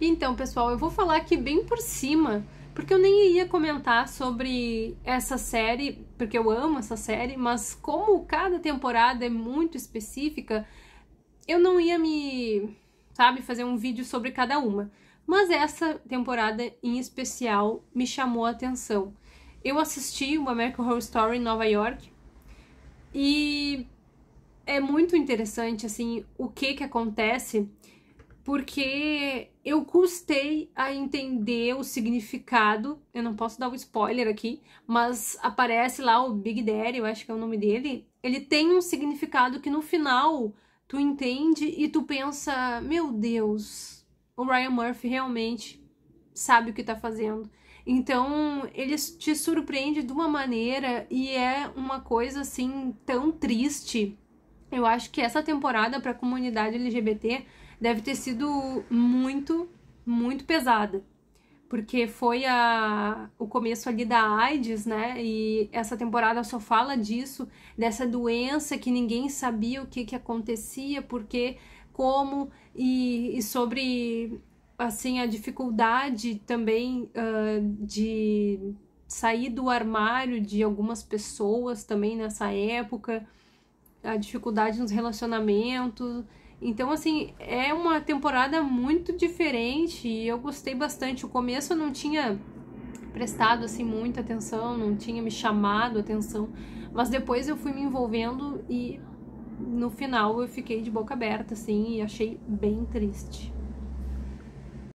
Então, pessoal, eu vou falar aqui bem por cima, porque eu nem ia comentar sobre essa série, porque eu amo essa série, mas como cada temporada é muito específica, eu não ia me, sabe, fazer um vídeo sobre cada uma. Mas essa temporada em especial me chamou a atenção. Eu assisti o American Horror Story em Nova York e é muito interessante assim o que que acontece porque eu custei a entender o significado. Eu não posso dar o um spoiler aqui, mas aparece lá o Big Daddy, eu acho que é o nome dele. Ele tem um significado que no final tu entende e tu pensa: meu Deus, o Ryan Murphy realmente sabe o que tá fazendo. Então, ele te surpreende de uma maneira e é uma coisa assim tão triste. Eu acho que essa temporada para a comunidade LGBT deve ter sido muito, muito pesada. Porque foi a, o começo ali da AIDS, né? E essa temporada só fala disso, dessa doença que ninguém sabia o que, que acontecia, porque, como, e, e sobre assim a dificuldade também uh, de sair do armário de algumas pessoas também nessa época, a dificuldade nos relacionamentos então, assim, é uma temporada muito diferente e eu gostei bastante. O começo eu não tinha prestado, assim, muita atenção, não tinha me chamado atenção, mas depois eu fui me envolvendo e no final eu fiquei de boca aberta, assim, e achei bem triste.